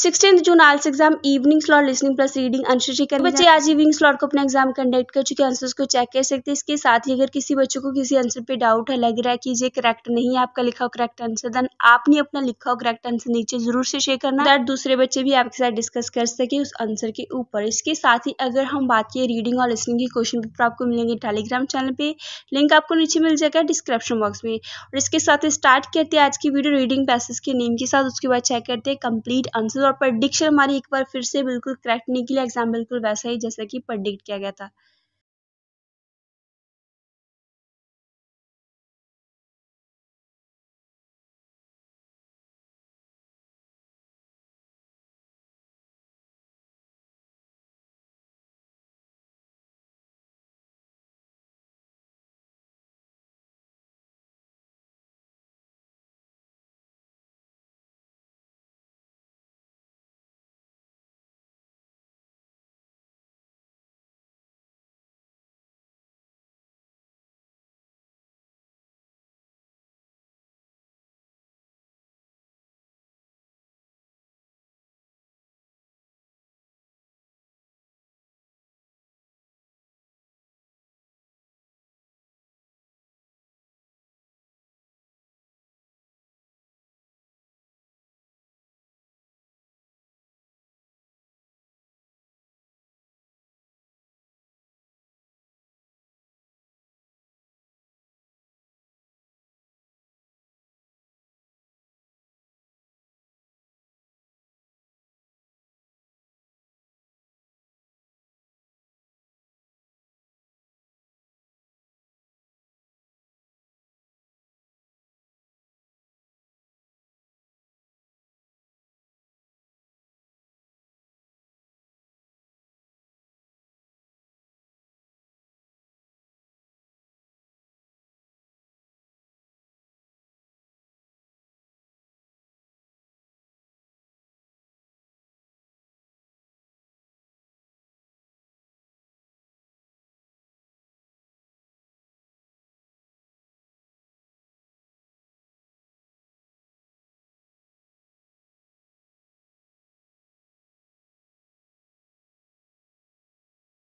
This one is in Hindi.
सिक्सटीन जून आल्स exam evening slot listening plus reading अनुसूची कर बच्चे आज इवनिंग स्लॉट को अपना एग्जाम कंडक्ट कर चुके आंसर्स को चेक कर सकते हैं इसके साथ ही अगर किसी बच्चों को किसी आंसर पे डाउट है लग रहा है कि ये करेक्ट नहीं है आपका लिखा करेक्ट आंसर देन आपने अपना लिखा करेक्ट आंसर नीचे जरूर से शेयर करना दैट दूसरे बच्चे भी आपके साथ डिस्कस कर सके उस आंसर के ऊपर इसके साथ ही अगर हम बात किए रीडिंग और लिसनिंग के क्वेश्चन पेपर तो आपको मिलेंगे टेलीग्राम चैनल पे लिंक आपको नीचे मिल जाएगा डिस्क्रिप्शन बॉक्स में और इसके साथ स्टार्ट करते हैं आज की वीडियो रीडिंग पैसेज के नेम के साथ उसके बाद चेक करते हैं कंप्लीट आंसर और प्रडिक्शन हमारी एक बार फिर से बिल्कुल करेक्ट निकली एग्जाम बिल्कुल वैसा ही जैसा कि प्रडिक्ट किया गया था